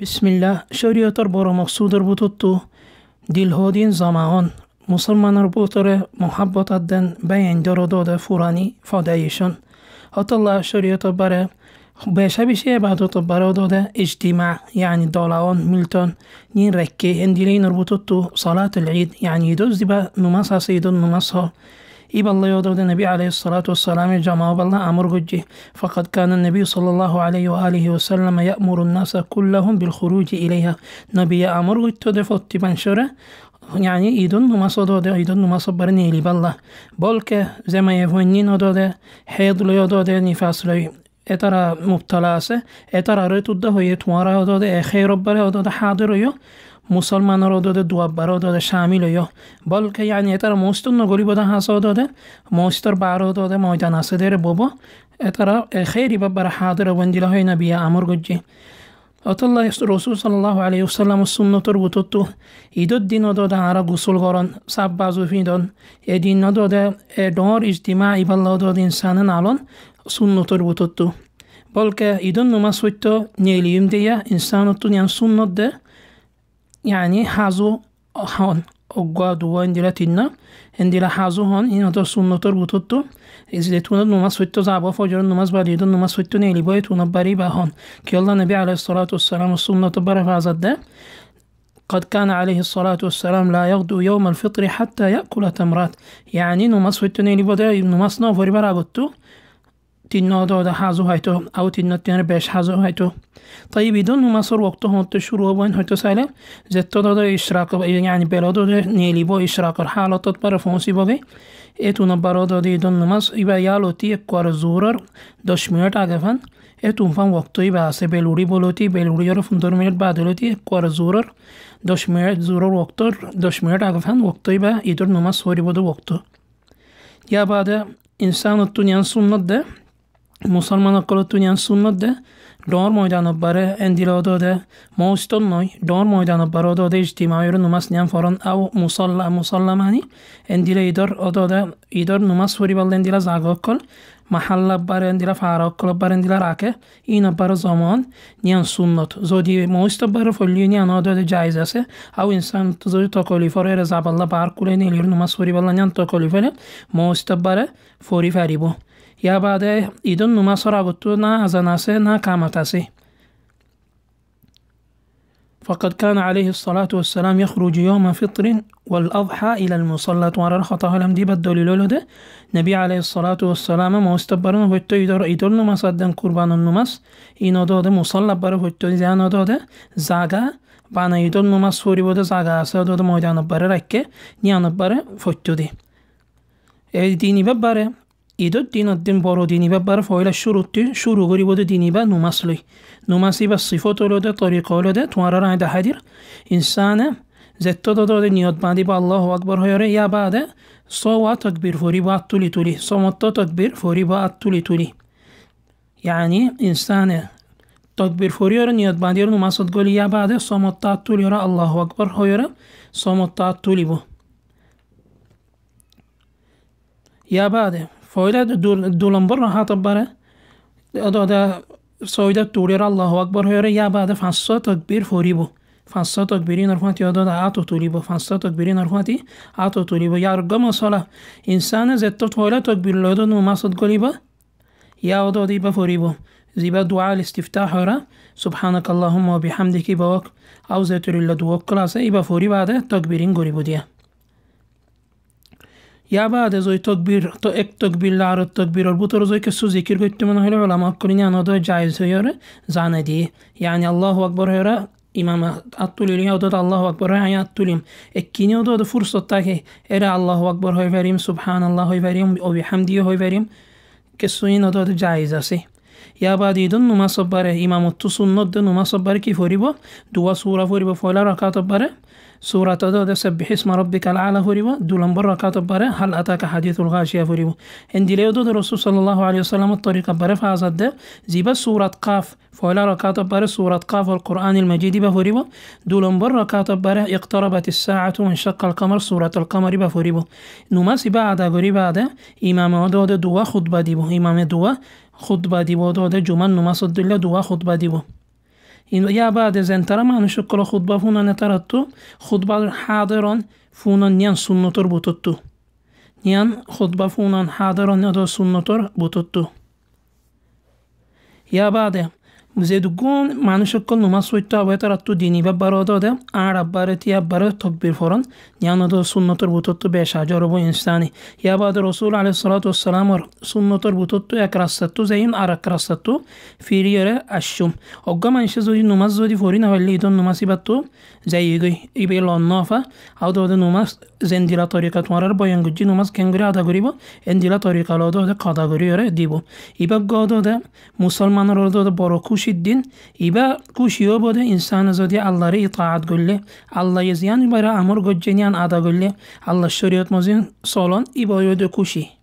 بسم الله شوري تربور مقصود ربطتو دل هودين زمان مسلمان ربطره محبت الدن بين دروداد فوراني فدايشون حتى الله شوري تبره بشه بشه بعد تبره دادا اجتماع يعني دولاون ميلتون نين ركي هندلين ربطتو صلاة العيد يعني دوز دبا نمسا سيدون نمسا إب الله يودود النبي عليه الصلاة والسلام جمع بالله أمر جه فقد كان النبي صلى الله عليه وآله وسلم يأمر الناس كلهم بالخروج إليها نبي أمر تدفت بنشره يعني إيدون نماز داده ایدون نماز بر نیلی بالله بلکه زمایفونی نداده حیض لیا داده نفاس لیا এটাৰ মুবতলা আছে এটাৰ আৰু এইটো উদ্দা হৈয়ে তোমাৰ অদতে এশে ৰবাৰে অদতে সাদৰৈয় মুছলমানৰ অদতে দুৱাবাৰ অদতে চামিল হৈয় বলকে আনি এটাৰ মস্তু নগৰিব দা সাঁচ অদতে মস্তৰ বাৰ অদতে মইদান আছে দেৰে বব এটাৰ এশে ৰিবাবাৰ সাদৰ বন্দিলা হৈ নাবিয়া আমৰ গজ্জি অতল্লা ৰচুল চাল্লাহ আলী ওচলাম চুন্নতৰ বুটতটো ঈদত দিন অদতে আৰু গোচল কৰণ চাপ বাজু ফিদন এদিন অদতে এ ডৰ ইজতিমা ইবাল্লা অদত ইনচানে নালন sunnottor bututtu. Bolka idonno masutto neliyim diye insanottu yani sunnotde yani hazu hon ogwa duwa indira tinna indira hazu hon inato sunnottor bututtu. izletuna namaz suttu zaba fojar namaz bari don namaz suttu neli boytuna bari bahon. Ki Allah Nebi Aleyhissalatu Vesselam sunnottu bara fazadde. قد كان عليه الصلاة والسلام لا يغدو يوم الفطر حتى يأكل تمرات يعني نمص في التنين بدا نمص نوفر برابطو تنادا دا حازو هايتو أو تنات تنر بيش حازو هايتو طيب يدون ما صور وقته هون تشور وين هايتو سالة زت تدا دا إشراق يعني بلادو دا نيلي بو إشراق الحالة تطبر فونسي بوغي إتو نبارا دا دي دون ما صور إبا يالو تي اكوار زورر دوش ميرت آغفن إتو نفان وقتو إبا سي بلوري بولو تي بلوري يرو فندر ميرت بادلو تي اكوار زورر دوش ميرت زورر وقتو دوش ميرت آغفن وقتو إبا يدون ما صور بودو وقتو يا بعد إنسان الدنيا سنة ده musulmonlar qilib turgan sunnatda dor moydanib bari endilododa mo'stolnoy dor moydanib bari ododa ijtimoiy numas niam foron av musalla musallamani endila idor ododa idor numas furibal endila zagokkol محل برند لا فراق كل برند لا راكه اینا بر زمان نیان سنت زودی موست بر فلی نیان آداد جایز است او انسان تزودی تاکلی فر رزاب الله بار کل نیلیر نمسوری بلا نیان تاکلی فر موست ya bade idun numa sora نا azanase نا kamatasi فقد كان عليه الصلاة والسلام يخرج يوم فطر والأضحى إلى المصلى وراء خطاه لم دي بدل لولده نبي عليه الصلاة والسلام ما استبرنا في التيدر إدل نمس أدن قربان النمس إنو دود مصلى بره في التيدر دود زاقا بانا إدل نمس فوري بود زاقا أسا دود مويدان بره ركه نيان بره في التيدر ديني ببره يددين الدين بارو ديني ببار فويل الشروط شروع غريبو ديني با نمسلي نمسي بالصفات ولده طريقة ولده توارر عند حدير إنسان زتو دو نياد بعدي با الله أكبر هيري يا بعد صوا تكبير فوري با تولي تولي صمت تكبير فوري با تولي تولي يعني إنسان تكبير فوري يرى نياد بعدي رو نمسد قولي يا بعد صمت تولي يرى الله أكبر هيري صمت تولي بو يا بعد فويدا دول دولن برا هات برا ادو دا سويدا توريرا الله اكبر هيري يا بعد فانسو تكبير فوريبو فانسو تكبير نرفاتي ادو دا اتو توريبو فانسو تكبير نرفاتي اتو توريبو يا رغم صلا انسان زت تويلا تكبير لو دون ما صد غليبا يا ادو دي بفوريبو زيبا دعاء الاستفتاح را سبحانك اللهم وبحمدك بوك او زت لله دوك كلاس اي بفوري بعد تكبيرين غريبو ديه Ja ba'de zoi tokbir, to ek tokbir la'ro tokbir ol. Bu toru zoi ke suzi kir göttümün hülü ulama akkulini anodo caiz höyörü zanedi. Yani Allahu Akbar höyörü imama attulim ya ododa Allahu Akbar hay attulim. Ekkini ododa fursatta ki era Allahu Akbar hoy verim, Subhanallah hoy verim, o bihamdi hoy verim. Kesuin ododa caiz asi. Ya badidun numa sabbare imamuttu sunnodda numa sabbare ki foribo, dua sura foribo fola rakat sabbare. سورة تدود سبح اسم ربك العالى فريبا دولن برا كاتب بره هل أتاك حديث الغاشية فريبا إن دي ليودو الرسول صلى الله عليه وسلم الطريقة بره فازد ده زيبا سورة قاف فولا ركاتب بره سورة قاف والقرآن المجيد بفريبا دولن برا كاتب بره اقتربت الساعة وانشق القمر سورة القمر بفريبا نماس بعد غريبا ده إمام ودود دوا خطبة ديبو إمام دوا خطبة ديبو دود جمال نماس الدلة دوا خطبة ديبو یا بعد از انتره معنیش کلا خطبه فونا نترتو خطبه حاضران فونا نیان سنتر تو نیان خطبه فونا حاضران ادا سنتر تو یا بعد যেটুকুন মানুষসকল নুমাজ চৈত্য আবাই তারাতো দিনী বাবারত দে আর আব্বারে তি আব্বারে তকবির ফরন ইয়ানত সুন্নতর বুতত্ব বেশা জরব ইনসানি ইয়াবাদ রসুল আলহ সালাতামর সুন্নতর বুতত্ব এক রাস্তাত্ব যাইম আর এক রাস্তাত্ব ফিরিয়রে আসুম অজ্ঞ মানুষে যদি নমাজ যদি ফরি না হইলে ইদন নুমাজ ইবাত্ত যাই গই ইবে লন্ন আফা আও দে নুমাজ জেন্দিলা তরিকা তোমার বয়ান গুজি নুমাজ কেন করে আদা করিব এন্দিলা তরিকা লো দে কদা করি দিব ইবাগ দে মুসলমানের দে বড় খুশি خورشید ایبا کوشیو بوده انسان زودی الله ری اطاعت گله الله یزیان برا امر گجنیان عدا گله الله شریعت مزین سالان ایبا یود کوشی